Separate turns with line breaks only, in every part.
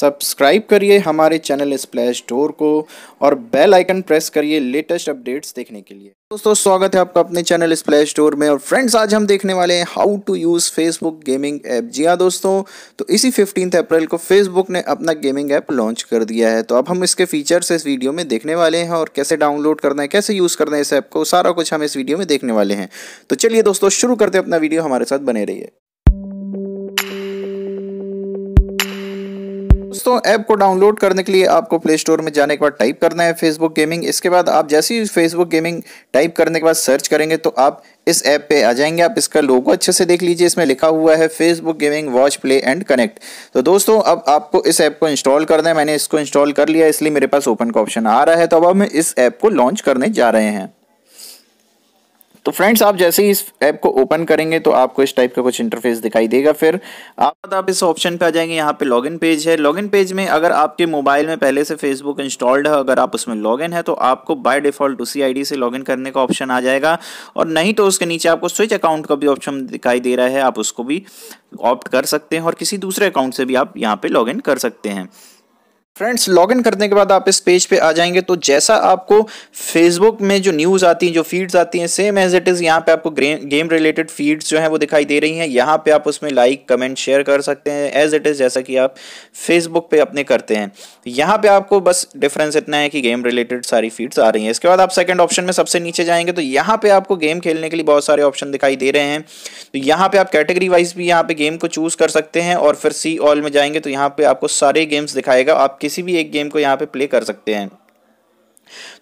subscribe करिए हमारे channel splash डोर को और बेल आइकन प्रेस करिए लेटेस्ट अपडेट्स देखने के लिए दोस्तों स्वागत है आपका अपने चैनल स्प्लैश डोर में और फ्रेंड्स आज हम देखने वाले हैं how to use Facebook gaming app जी हाँ दोस्तों तो इसी फिफ्टीन अप्रैल को फेसबुक ने अपना गेमिंग ऐप लॉन्च कर दिया है तो अब हम इसके फीचर्स इस वीडियो में देखने वाले हैं और कैसे डाउनलोड करना है कैसे यूज़ करना है इस ऐप को सारा कुछ हम इस वीडियो में देखने वाले हैं तो चलिए दोस्तों शुरू करते अपना वीडियो हमारे साथ बने रही दोस्तों ऐप को डाउनलोड करने के लिए आपको प्ले स्टोर में जाने के बाद टाइप करना है फेसबुक गेमिंग इसके बाद आप जैसे ही फेसबुक गेमिंग टाइप करने के बाद सर्च करेंगे तो आप इस ऐप पे आ जाएंगे आप इसका लोगो अच्छे से देख लीजिए इसमें लिखा हुआ है Facebook gaming watch play and connect तो दोस्तों अब आपको इस ऐप को इंस्टॉल करना है मैंने इसको इंस्टॉल कर लिया इसलिए मेरे पास ओपन का ऑप्शन आ रहा है तो अब हम इस ऐप को लॉन्च करने जा रहे हैं तो फ्रेंड्स आप जैसे ही इस ऐप को ओपन करेंगे तो आपको इस टाइप का कुछ इंटरफेस दिखाई देगा फिर आप आप इस ऑप्शन पे आ जाएंगे यहाँ पे लॉगिन पेज है लॉगिन पेज में अगर आपके मोबाइल में पहले से फेसबुक इंस्टॉल्ड है अगर आप उसमें लॉगिन है तो आपको बाय डिफॉल्ट उसी आईडी से लॉगिन करने का ऑप्शन आ जाएगा और नहीं तो उसके नीचे आपको स्विच अकाउंट का भी ऑप्शन दिखाई दे रहा है आप उसको भी ऑप्ट कर सकते हैं और किसी दूसरे अकाउंट से भी आप यहाँ पे लॉग कर सकते हैं फ्रेंड्स लॉगिन करने के बाद आप इस पेज पे आ जाएंगे तो जैसा आपको फेसबुक में जो न्यूज़ आती हैं जो फीड्स आती हैं सेम एज इट इज़ यहाँ पे आपको गेम रिलेटेड फीड्स जो हैं वो दिखाई दे रही हैं यहाँ पे आप उसमें लाइक कमेंट शेयर कर सकते हैं एज इट इज़ जैसा कि आप फेसबुक पे अपने करते हैं यहाँ पे आपको बस डिफरेंस इतना है कि गेम रिलेटेड सारी फीड्स आ रही हैं इसके बाद आप सेकेंड ऑप्शन में सबसे नीचे जाएंगे तो यहाँ पर आपको गेम खेलने के लिए बहुत सारे ऑप्शन दिखाई दे रहे हैं तो यहाँ पर आप कैटेगरी वाइज भी यहाँ पर गेम को चूज़ कर सकते हैं और फिर सी ऑल में जाएंगे तो यहाँ पर आपको सारे गेम्स दिखाएगा आप किसी भी एक गेम को यहाँ पे प्ले कर सकते हैं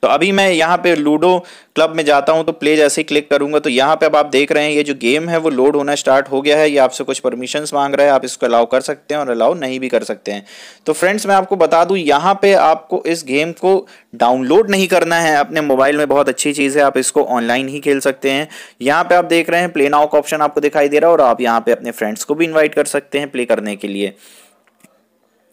तो अभी मैं यहाँ पे लूडो क्लब में जाता हूँ तो प्ले जैसे ही क्लिक करूंगा तो यहाँ पे अब आप देख रहे हैं ये जो गेम है वो लोड होना स्टार्ट हो गया है ये आपसे कुछ परमिशंस मांग रहा है आप इसको अलाउ कर सकते हैं और अलाउ नहीं भी कर सकते हैं तो फ्रेंड्स मैं आपको बता दूँ यहाँ पे आपको इस गेम को डाउनलोड नहीं करना है अपने मोबाइल में बहुत अच्छी चीज़ है आप इसको ऑनलाइन ही खेल सकते हैं यहाँ पर आप देख रहे हैं प्ले नाउ का ऑप्शन आपको दिखाई दे रहा है और आप यहाँ पर अपने फ्रेंड्स को भी इन्वाइट कर सकते हैं प्ले करने के लिए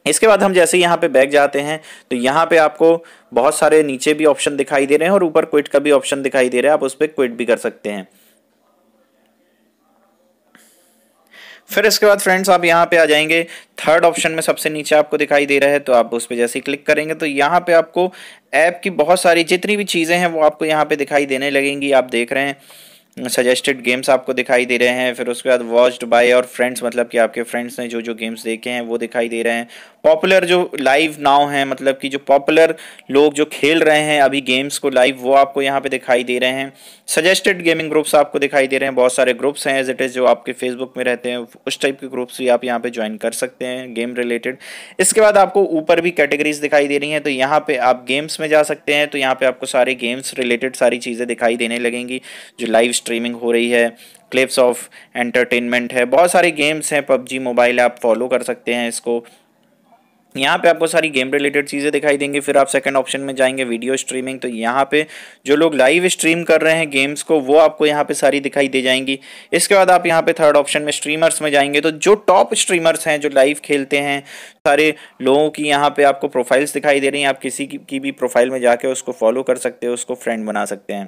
इसके बाद हम जैसे यहाँ पे बैग जाते हैं तो यहाँ पे आपको बहुत सारे नीचे भी ऑप्शन दिखाई दे रहे हैं और ऊपर क्विट का भी ऑप्शन दिखाई दे रहा है आप उस पर क्विट भी कर सकते हैं फिर इसके बाद फ्रेंड्स आप यहाँ पे आ जाएंगे थर्ड ऑप्शन में सबसे नीचे आपको दिखाई दे रहा है तो आप उस पर जैसे ही क्लिक करेंगे तो यहाँ पे आपको ऐप की बहुत सारी जितनी भी चीज़ें हैं वो आपको यहाँ पे दिखाई देने लगेंगी आप देख रहे हैं सजेस्टेड गेम्स आपको दिखाई दे रहे हैं फिर उसके बाद वॉच्ड बाय और फ्रेंड्स मतलब कि आपके फ्रेंड्स ने जो जो गेम्स देखे हैं वो दिखाई दे रहे हैं पॉपुलर जो लाइव नाव हैं मतलब कि जो पॉपुलर लोग जो खेल रहे हैं अभी गेम्स को लाइव वो आपको यहाँ पे दिखाई दे रहे हैं सजेस्टेड गेमिंग ग्रुप्स आपको दिखाई दे रहे हैं बहुत सारे ग्रुप्स हैं एज इट इज़ जो आपके फेसबुक में रहते हैं उस टाइप के ग्रुप्स भी आप यहाँ पे ज्वाइन कर सकते हैं गेम रिलेटेड इसके बाद आपको ऊपर भी कैटेगरीज दिखाई दे रही हैं तो यहाँ पे आप गेम्स में जा सकते हैं तो यहाँ पे आपको सारे गेम्स रिलेटेड सारी चीज़ें दिखाई देने लगेंगी जो लाइव स्ट्रीमिंग हो रही है क्लिप्स ऑफ एंटरटेनमेंट है बहुत सारे गेम्स हैं पबजी मोबाइल आप फॉलो कर सकते हैं इसको यहाँ पे आपको सारी गेम रिलेटेड चीज़ें दिखाई देंगी फिर आप सेकंड ऑप्शन में जाएंगे वीडियो स्ट्रीमिंग तो यहाँ पे जो लोग लाइव स्ट्रीम कर रहे हैं गेम्स को वो आपको यहाँ पे सारी दिखाई दे जाएंगी इसके बाद आप यहाँ पे थर्ड ऑप्शन में स्ट्रीमर्स में जाएंगे तो जो टॉप स्ट्रीमर्स हैं जो लाइव खेलते हैं सारे लोगों की यहाँ पर आपको प्रोफाइल्स दिखाई दे रही हैं आप किसी की भी प्रोफाइल में जाके उसको फॉलो कर सकते हो उसको फ्रेंड बना सकते हैं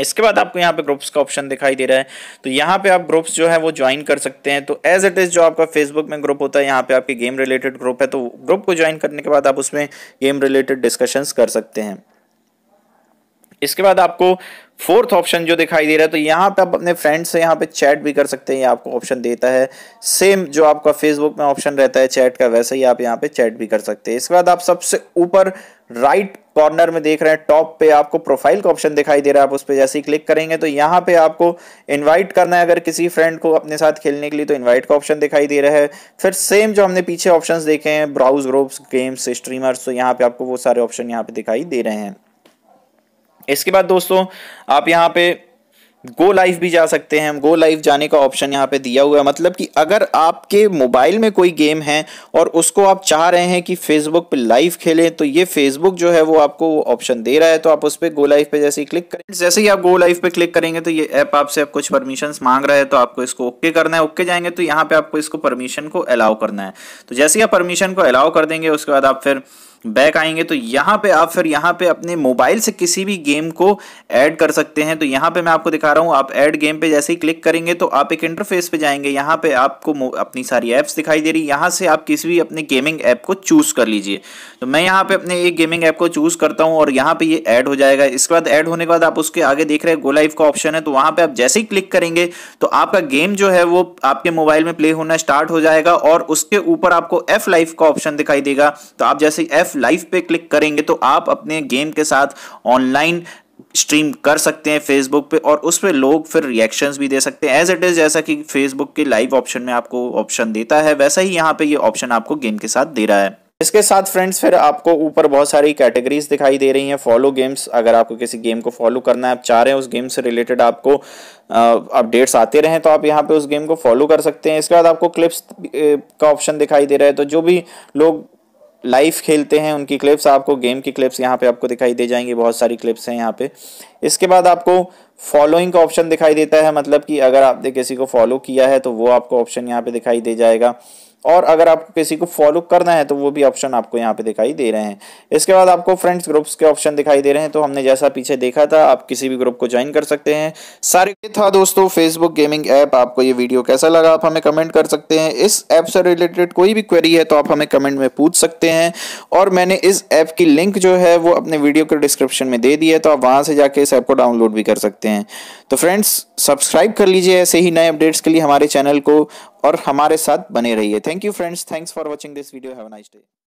इसके बाद आपको यहाँ पे ग्रुप्स का ऑप्शन दिखाई दे रहा है तो यहाँ पे आप ग्रुप्स जो है वो ज्वाइन कर सकते हैं तो एज इट इज़ जो आपका फेसबुक में ग्रुप होता है यहाँ पे आपके गेम रिलेटेड ग्रुप है तो ग्रुप को ज्वाइन करने के बाद आप उसमें गेम रिलेटेड डिस्कशंस कर सकते हैं इसके बाद आपको फोर्थ ऑप्शन जो दिखाई दे रहा है तो यहाँ पे आप अपने फ्रेंड से यहाँ पे चैट भी कर सकते हैं ये आपको ऑप्शन देता है सेम जो आपका फेसबुक में ऑप्शन रहता है चैट का वैसे ही आप यहाँ पे चैट भी कर सकते हैं इसके बाद आप सबसे ऊपर राइट कॉर्नर में देख रहे हैं टॉप पे आपको प्रोफाइल का ऑप्शन दिखाई दे रहा है आप उस पर जैसे ही क्लिक करेंगे तो यहाँ पे आपको इन्वाइट करना है अगर किसी फ्रेंड को अपने साथ खेलने के लिए तो इन्वाइट का ऑप्शन दिखाई दे रहा है फिर सेम जो हमने पीछे ऑप्शन देखे हैं ब्राउज ग्रुप्स गेम्स स्ट्रीमर्स तो यहाँ पे आपको वो सारे ऑप्शन यहाँ पे दिखाई दे रहे हैं इसके बाद दोस्तों आप यहाँ पे गो लाइव भी जा सकते हैं गो लाइव जाने का ऑप्शन यहाँ पे दिया हुआ है मतलब कि अगर आपके मोबाइल में कोई गेम है और उसको आप चाह रहे हैं कि फेसबुक पे लाइव खेलें तो ये फेसबुक जो है वो आपको ऑप्शन दे रहा है तो आप उस पर गो लाइव पे जैसे ही क्लिक करें जैसे ही आप गो लाइव पे क्लिक करेंगे तो ये ऐप आपसे आप कुछ परमिशन मांग रहा है तो आपको इसको ओके करना है ओके जाएंगे तो यहाँ पर आपको इसको परमिशन को अलाउ करना है तो जैसे ही आप परमिशन को अलाउ कर देंगे उसके बाद आप फिर बैक आएंगे तो यहाँ पे आप फिर यहाँ पे अपने मोबाइल से किसी भी गेम को ऐड कर सकते हैं तो यहाँ पे मैं आपको दिखा रहा हूँ आप ऐड गेम पे जैसे ही क्लिक करेंगे तो आप एक इंटरफेस पे जाएंगे यहाँ पे आपको अपनी सारी ऐप्स दिखाई दे रही है यहाँ से आप किसी भी अपने गेमिंग ऐप को चूज़ कर लीजिए तो मैं यहाँ पे अपने एक गेमिंग ऐप को चूज़ करता हूँ और यहाँ पर ये ऐड हो जाएगा इसके बाद ऐड होने के बाद आप उसके आगे देख रहे हैं गो लाइफ का ऑप्शन है तो वहाँ पर आप जैसे ही क्लिक करेंगे तो आपका गेम जो है वो आपके मोबाइल में प्ले होना स्टार्ट हो जाएगा और उसके ऊपर आपको एफ लाइफ का ऑप्शन दिखाई देगा तो आप जैसे एफ एफ लाइव पे क्लिक करेंगे तो आप अपने गेम के साथ ऑनलाइन स्ट्रीम कर सकते हैं फेसबुक पे और उस पर लोग फिर रिएक्शंस भी दे सकते हैं एज इट इज़ जैसा कि फेसबुक के लाइव ऑप्शन में आपको ऑप्शन देता है वैसा ही यहाँ पे ये यह ऑप्शन आपको गेम के साथ दे रहा है इसके साथ फ्रेंड्स फिर आपको ऊपर बहुत सारी कैटेगरीज दिखाई दे रही हैं फॉलो गेम्स अगर आपको किसी गेम को फॉलो करना है आप चाह रहे हैं उस गेम से रिलेटेड आपको अपडेट्स आते रहें तो आप यहां पे उस गेम को फॉलो कर सकते हैं इसके बाद आपको क्लिप्स का ऑप्शन दिखाई दे रहा है तो जो भी लोग लाइव खेलते हैं उनकी क्लिप्स आपको गेम की क्लिप्स यहाँ पे आपको दिखाई दे जाएंगी बहुत सारी क्लिप्स हैं यहाँ पे इसके बाद आपको फॉलोइंग का ऑप्शन दिखाई देता है मतलब कि अगर आपने किसी को फॉलो किया है तो वो आपको ऑप्शन यहाँ पे दिखाई दे जाएगा और अगर आपको किसी को फॉलो करना है तो वो भी ऑप्शन आपको यहाँ पे दिखाई दे रहे हैं इसके बाद आपको फ्रेंड्स ग्रुप्स के ऑप्शन दिखाई दे रहे हैं तो हमने जैसा पीछे देखा था आप किसी भी ग्रुप को ज्वाइन कर सकते हैं सारे ये था दोस्तों फेसबुक गेमिंग ऐप आपको ये वीडियो कैसा लगा आप हमें कमेंट कर सकते हैं इस ऐप से रिलेटेड कोई भी क्वेरी है तो आप हमें कमेंट में पूछ सकते हैं और मैंने इस ऐप की लिंक जो है वो अपने वीडियो के डिस्क्रिप्शन में दे दी है तो आप वहाँ से जाके इस ऐप को डाउनलोड भी कर सकते हैं तो फ्रेंड्स सब्सक्राइब कर लीजिए ऐसे ही नए अपडेट्स के लिए हमारे चैनल को और हमारे साथ बने रहिए thank you friends thanks for watching this video have nice day